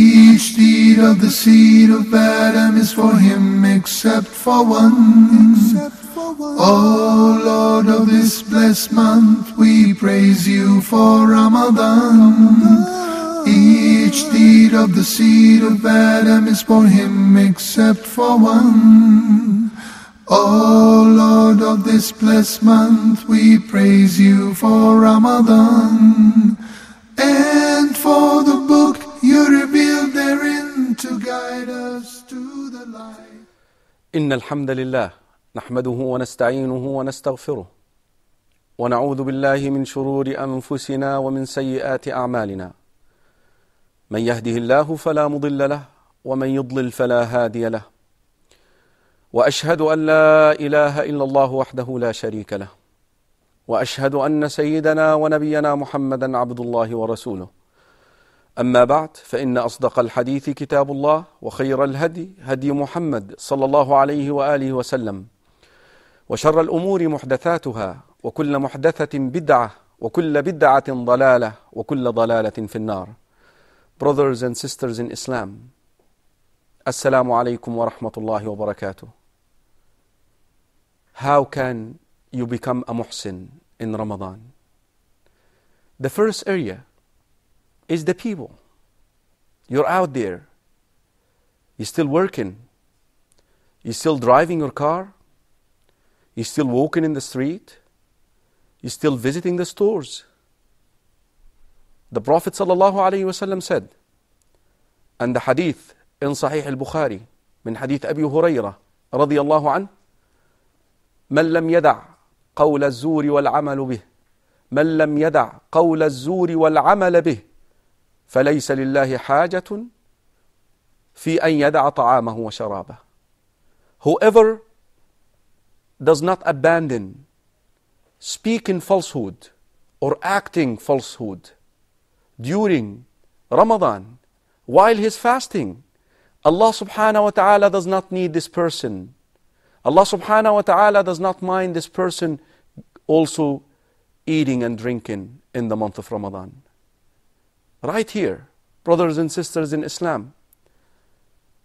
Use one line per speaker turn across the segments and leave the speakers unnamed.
Each deed of the seed of Adam is for him except for one. Except for one. O Lord of this blessed month, we praise you for Ramadan. Ramadan. Each deed of the seed of Adam is for him except for one. Oh Lord of this blessed month, we praise you for Ramadan. And
إن الحمد لله نحمده ونستعينه ونستغفره ونعوذ بالله من شرور أنفسنا ومن سيئات أعمالنا من يهده الله فلا مضل له ومن يضلل فلا هادي له وأشهد أن لا إله إلا الله وحده لا شريك له وأشهد أن سيدنا ونبينا محمدا عبد الله ورسوله أما بعد فإن أصدق الحديث كتاب الله وخير الهدي هدي محمد صلى الله عليه وآله وسلم وشر الأمور محدثاتها وكل محدثة بدعة وكل بدعة ضلالة وكل ضلالة في النار Brothers and sisters in Islam السلام عليكم ورحمة الله وبركاته How can you become a muhsin in Ramadan? The first area is the people. You're out there. You're still working. You're still driving your car. You're still walking in the street. You're still visiting the stores. The Prophet ﷺ said, and the hadith in Sahih al-Bukhari, من حديث أبي هريرة رضي الله عنه من لم يدع قول الزور والعمل به من لم يدع قول الزور والعمل به فليس لله حاجة في أن يدع طعامه وشرابه. Whoever does not abandon speaking falsehood or acting falsehood during Ramadan while he's fasting, Allah subhanahu wa ta'ala does not need this person. Allah subhanahu wa ta'ala does not mind this person also eating and drinking in the month of Ramadan. Right here, brothers and sisters in Islam,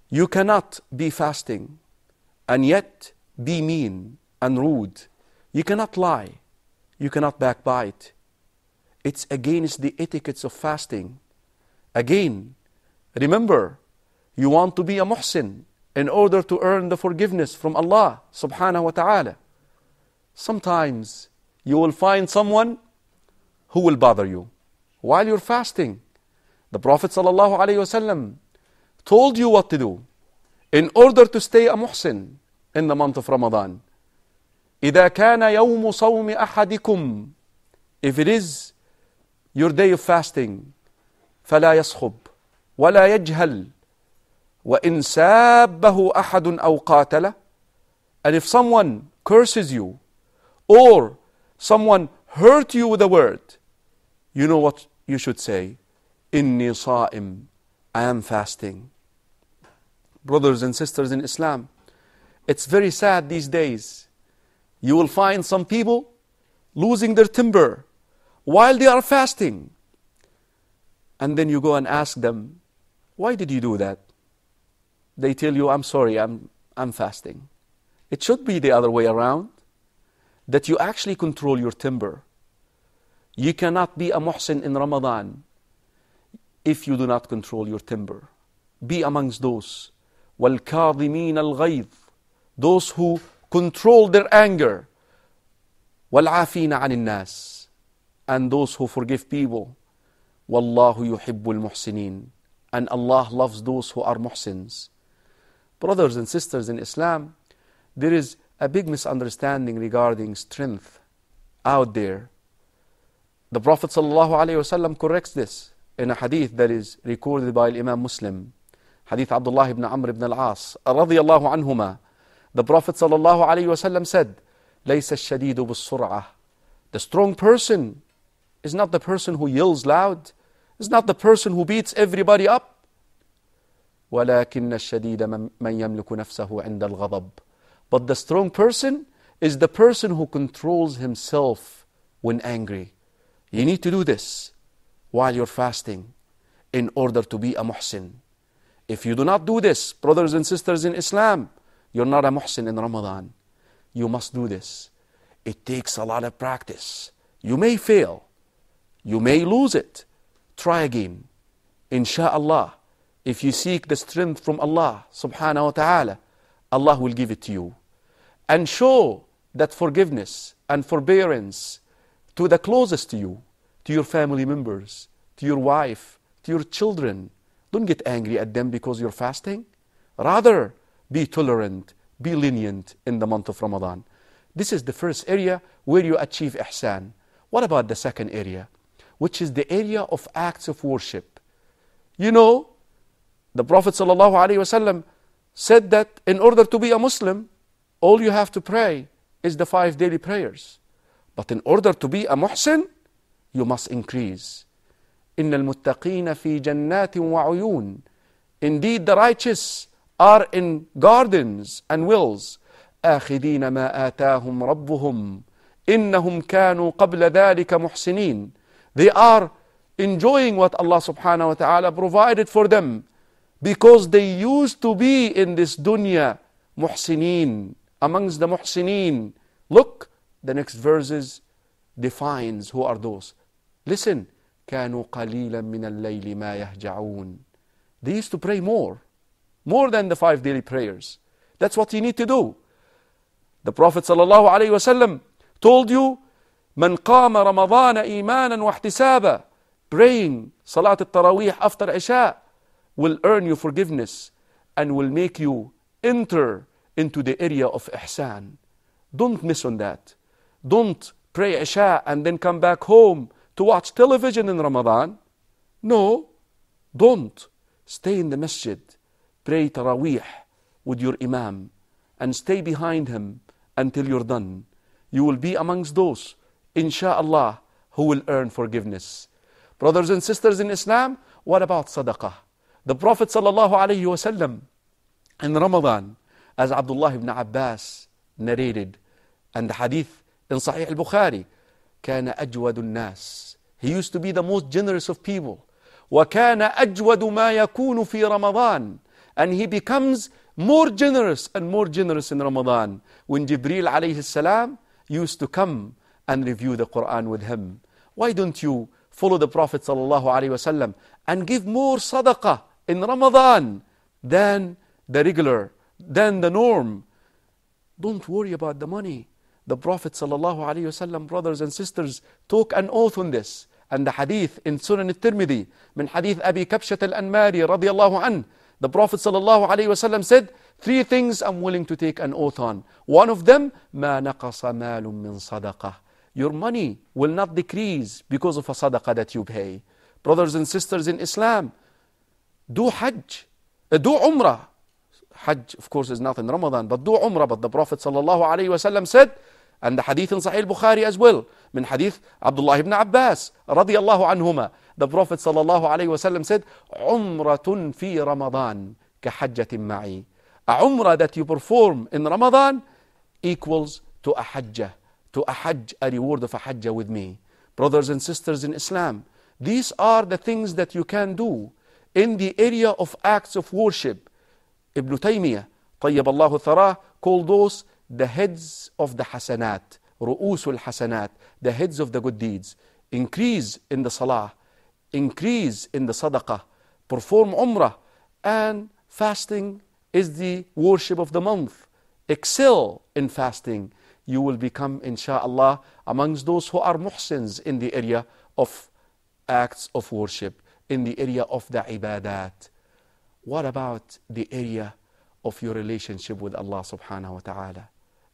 you cannot be fasting and yet be mean and rude. You cannot lie. You cannot backbite. It's against the etiquettes of fasting. Again, remember, you want to be a muhsin in order to earn the forgiveness from Allah subhanahu wa ta'ala. Sometimes you will find someone who will bother you while you're fasting. The Prophet ﷺ told you what to do in order to stay a muhsin in the month of Ramadan. إذا كان يوم صوم أحدكم If it is your day of fasting فلا يصخب ولا يجهل وإن سابه أحد أو قَاتَلَ. And if someone curses you or someone hurt you with a word, you know what you should say. Inni sa'im, I am fasting. Brothers and sisters in Islam, it's very sad these days. You will find some people losing their timber while they are fasting. And then you go and ask them, Why did you do that? They tell you, I'm sorry, I'm, I'm fasting. It should be the other way around that you actually control your timber. You cannot be a muhsin in Ramadan if you do not control your temper. Be amongst those. وَالْكَاظِمِينَ الْغَيْظِ Those who control their anger. وَالْعَافِينَ عَنِ النَّاسِ And those who forgive people. وَاللَّهُ يُحِبُّ الْمُحْسِنِينَ And Allah loves those who are muhsins. Brothers and sisters in Islam, there is a big misunderstanding regarding strength out there. The Prophet wasallam corrects this in a hadith that is recorded by Imam Muslim, hadith Abdullah ibn Amr ibn al-As, radiyallahu anhuma, the Prophet sallallahu alayhi wasallam said, لَيْسَ الشَّدِيدُ بِالسُّرْعَةِ The strong person is not the person who yells loud, is not the person who beats everybody up. ولكن الشديد من يملك نفسه عند الغضب But the strong person is the person who controls himself when angry. You need to do this while you're fasting in order to be a muhsin. If you do not do this, brothers and sisters in Islam, you're not a muhsin in Ramadan. You must do this. It takes a lot of practice. You may fail, you may lose it. Try again. Insha'Allah, if you seek the strength from Allah subhanahu wa ta'ala, Allah will give it to you. And show that forgiveness and forbearance to the closest to you to your family members, to your wife, to your children. Don't get angry at them because you're fasting. Rather, be tolerant, be lenient in the month of Ramadan. This is the first area where you achieve ihsan. What about the second area, which is the area of acts of worship? You know, the Prophet ﷺ said that in order to be a Muslim, all you have to pray is the five daily prayers. But in order to be a muhsin, you must increase. الْمُتَّقِينَ فِي جَنَّاتٍ وَعُيُونٍ Indeed, the righteous are in gardens and wells, آخذين ما آتاهم ربهم إنهم كانوا قبل ذلك محسنين They are enjoying what Allah subhanahu wa ta'ala provided for them because they used to be in this dunya muhsineen, amongst the muhsineen. Look, the next verses defines who are those. Listen, كانوا قليلا من الليل ما يهجعون. They used to pray more, more than the five daily prayers. That's what you need to do. The Prophet sallallahu alaihi wasallam told you, من قام رمضان إيمانا واحتسابا praying Salat al-Tarawih after Isha will earn you forgiveness and will make you enter into the area of احسان Don't miss on that. Don't pray Isha and then come back home to watch television in Ramadan. No, don't. Stay in the masjid, pray Taraweeh with your Imam, and stay behind him until you're done. You will be amongst those, insha'Allah, who will earn forgiveness. Brothers and sisters in Islam, what about sadaqah? The Prophet وسلم, in Ramadan, as Abdullah ibn Abbas narrated, and the hadith in Sahih al Bukhari, كان أجود الناس he used to be the most generous of people. وَكَانَ أَجْوَدُ مَا يَكُونُ فِي رَمَضَانِ And he becomes more generous and more generous in Ramadan. When Jibril عليه السلام used to come and review the Quran with him. Why don't you follow the Prophet الله عليه وسلم and give more sadaqah in Ramadan than the regular, than the norm? Don't worry about the money the Prophet ﷺ, brothers and sisters, took an oath on this. And the hadith in Sunan al-Tirmidhi, min hadith Abi Kabshat al-Anmari radiallahu anhu, the Prophet ﷺ said, three things I'm willing to take an oath on. One of them, ما نقص مال من صدقة. Your money will not decrease because of a sadaqah that you pay. Brothers and sisters in Islam, do Hajj, uh, do Umrah. Hajj, of course, is not in Ramadan, but do Umrah. But the Prophet ﷺ said, and the hadith in Sahih Bukhari as well, من hadith Abdullah ibn Abbas رضي الله عنهما. The Prophet صلى الله عليه وسلم said, عمرة في رمضان كحجة معي. A umrah that you perform in Ramadan equals to a hajjah, to a hajj, a reward of a hajjah with me. Brothers and sisters in Islam, these are the things that you can do in the area of acts of worship. Ibn Taymiyyah, طيب الله ثراه, called those the heads of the hasanat, رؤوس الحسنات, the heads of the good deeds. Increase in the salah, increase in the sadaqah, perform umrah, and fasting is the worship of the month. Excel in fasting. You will become, insha'Allah, amongst those who are muhsins in the area of acts of worship, in the area of the ibadat. What about the area of your relationship with Allah subhanahu wa ta'ala?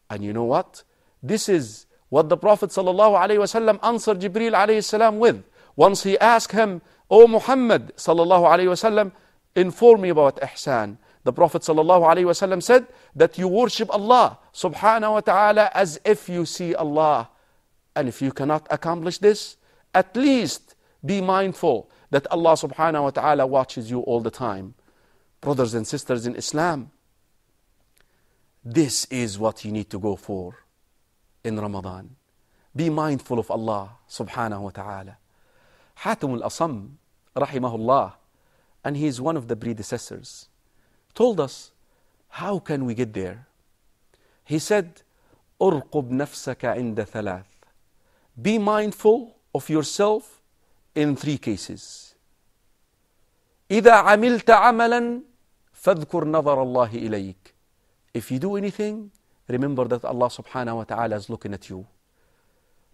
And you know what? This is what the Prophet ﷺ answered Jibril ﷺ with. Once he asked him, O Muhammad ﷺ, inform me about ihsan. The Prophet ﷺ said that you worship Allah subhanahu wa ta'ala as if you see Allah. And if you cannot accomplish this, at least be mindful that Allah subhanahu wa ta'ala watches you all the time. Brothers and sisters in Islam, this is what you need to go for in Ramadan. Be mindful of Allah subhanahu wa ta'ala. Hatim al-Asam, rahimahullah, and he is one of the predecessors, told us, how can we get there? He said, أرقب in the thalath. Be mindful of yourself in three cases. إذا عملت عملا فاذكر نظر الله إليك. If you do anything, remember that Allah subhanahu wa ta'ala is looking at you.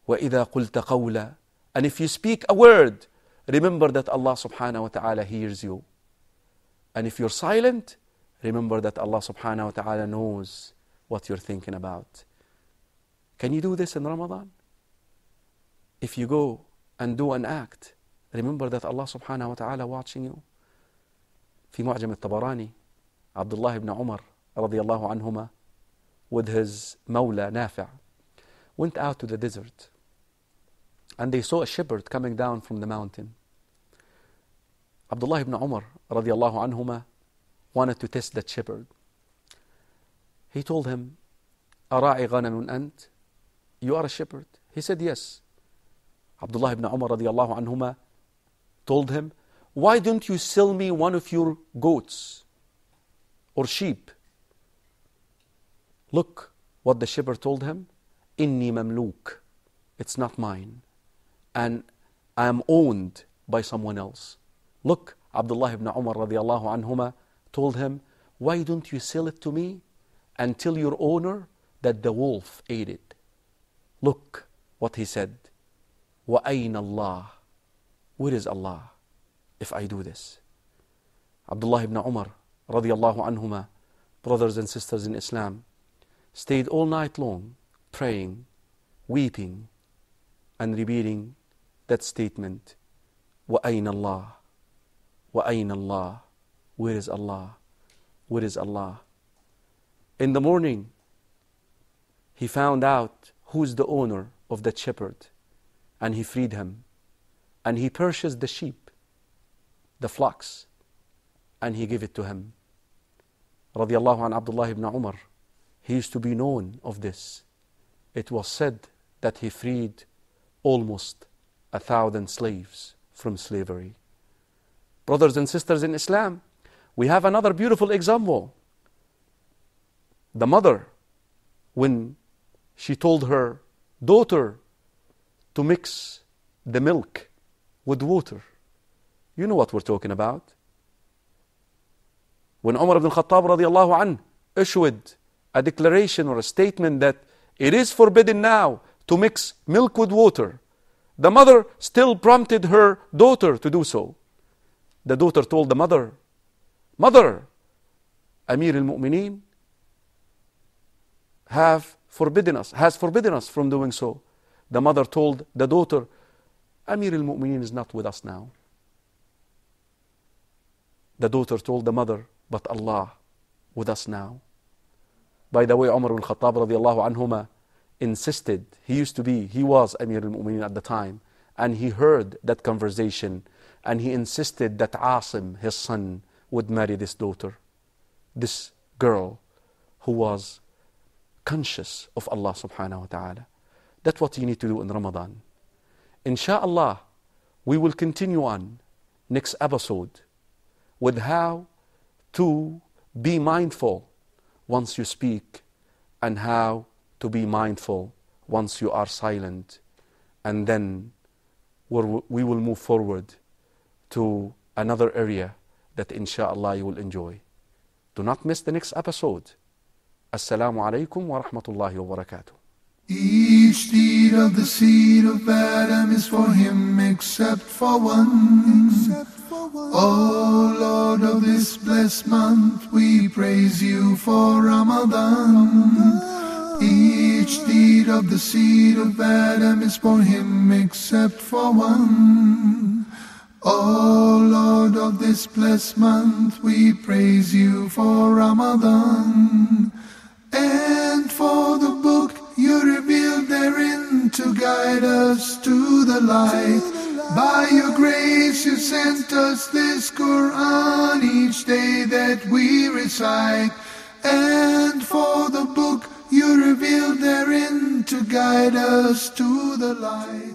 وَإِذَا قُلْتَ قَوْلًا And if you speak a word, remember that Allah subhanahu wa ta'ala hears you. And if you're silent, remember that Allah subhanahu wa ta'ala knows what you're thinking about. Can you do this in Ramadan? If you go and do an act, remember that Allah subhanahu wa ta'ala watching you. في معجم الطبراني عبد الله بن عمر radiallahu anhuma with his Mawla Nafi' went out to the desert and they saw a shepherd coming down from the mountain. Abdullah ibn Umar radiallahu anhuma wanted to test that shepherd. He told him, أَرَاعِ غَنَمٌ أَنْتَ You are a shepherd? He said, yes. Abdullah ibn Umar radiallahu anhuma told him, why don't you sell me one of your goats or sheep? Look what the shepherd told him Inni mamluk. It's not mine. And I am owned by someone else. Look, Abdullah ibn Umar radiallahu anhuma told him, Why don't you sell it to me and tell your owner that the wolf ate it? Look what he said. وَأَيْنَ اللَّهِ Where is Allah if I do this? Abdullah ibn Umar radiallahu anhuma, brothers and sisters in Islam, stayed all night long praying, weeping, and repeating that statement, وَأَيْنَ اللَّهِ وَأَيْنَ اللَّهِ Where is Allah? Where is Allah? In the morning, he found out who's the owner of that shepherd, and he freed him, and he purchased the sheep, the flocks, and he gave it to him. رضي الله عن عبد الله بن عمر he is to be known of this. It was said that he freed almost a thousand slaves from slavery. Brothers and sisters in Islam, we have another beautiful example. The mother, when she told her daughter to mix the milk with water. You know what we're talking about. When Umar ibn Khattab radiallahu anh issued a declaration or a statement that it is forbidden now to mix milk with water. The mother still prompted her daughter to do so. The daughter told the mother, Mother, Amir al Mu'mineen have forbidden us, has forbidden us from doing so. The mother told the daughter, Amir al Mu'mineen is not with us now. The daughter told the mother, But Allah with us now. By the way, Umar al Khattab radiallahu anhuma insisted, he used to be, he was Amir al-Mu'mineen at the time, and he heard that conversation, and he insisted that Asim, his son, would marry this daughter, this girl who was conscious of Allah subhanahu wa ta'ala. That's what you need to do in Ramadan. Insha'Allah, we will continue on next episode with how to be mindful once you speak and how to be mindful once you are silent. And then we will move forward to another area that insha'Allah you will enjoy. Do not miss the next episode. Assalamu alaykum wa rahmatullahi
wa barakatuh. Each deed of the seed of Adam is for him except for one. Except O oh, Lord of this blessed month, we praise you for Ramadan. Each deed of the seed of Adam is for him except for one. O oh, Lord of this blessed month, we praise you for Ramadan. And for the book you revealed therein to guide us to the light. By your grace you sent us this Quran each day that we recite. And for the book you revealed therein to guide us to the light.